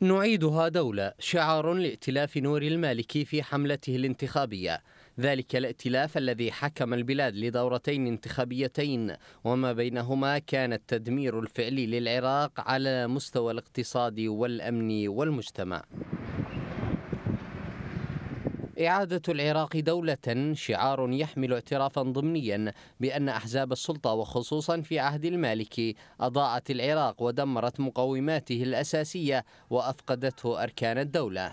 نعيدها دولة شعار لائتلاف نور المالكي في حملته الانتخابية ذلك الائتلاف الذي حكم البلاد لدورتين انتخابيتين وما بينهما كان التدمير الفعلي للعراق على مستوى الاقتصاد والأمن والمجتمع إعادة العراق دولة شعار يحمل اعترافا ضمنيا بأن أحزاب السلطة وخصوصا في عهد المالكي أضاعت العراق ودمرت مقوماته الأساسية وأفقدته أركان الدولة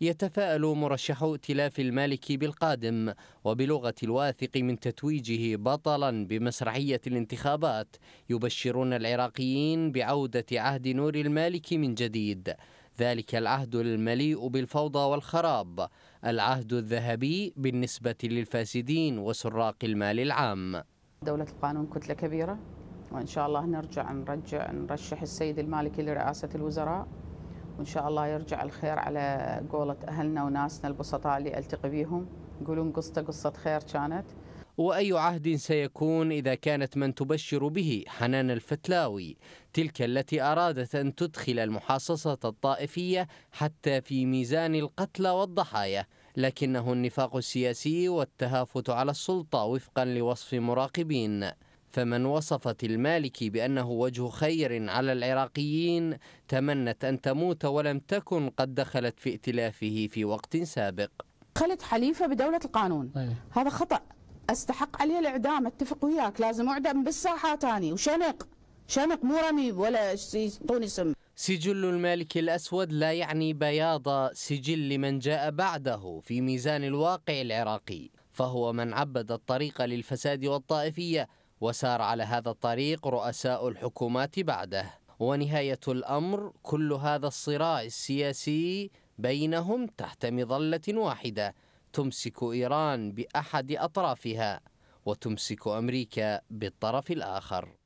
يتفاءل مرشحو ائتلاف المالكي بالقادم وبلغة الواثق من تتويجه بطلا بمسرحية الانتخابات يبشرون العراقيين بعودة عهد نور المالكي من جديد ذلك العهد المليء بالفوضى والخراب العهد الذهبي بالنسبة للفاسدين وسراق المال العام دولة القانون كتلة كبيرة وإن شاء الله نرجع نرجع نرشح السيد المالكي لرئاسة الوزراء وإن شاء الله يرجع الخير على قولة أهلنا وناسنا البسطاء اللي ألتقي بيهم يقولون قصته قصة خير كانت واي عهد سيكون اذا كانت من تبشر به حنان الفتلاوي تلك التي ارادت ان تدخل المحاصصه الطائفيه حتى في ميزان القتلى والضحايا لكنه النفاق السياسي والتهافت على السلطه وفقا لوصف مراقبين فمن وصفت المالكي بأنه وجه خير على العراقيين تمنت أن تموت ولم تكن قد دخلت في ائتلافه في وقت سابق خلت حليفة بدولة القانون هذا خطأ استحق عليه الاعدام اتفق وياك لازم اعدم بالساحه تاني وشنق شنق مو رميب ولا يعطوني سم سجل المالك الأسود لا يعني بياض سجل من جاء بعده في ميزان الواقع العراقي فهو من عبد الطريق للفساد والطائفية وسار على هذا الطريق رؤساء الحكومات بعده ونهاية الأمر كل هذا الصراع السياسي بينهم تحت مظلة واحدة تمسك إيران بأحد أطرافها وتمسك أمريكا بالطرف الآخر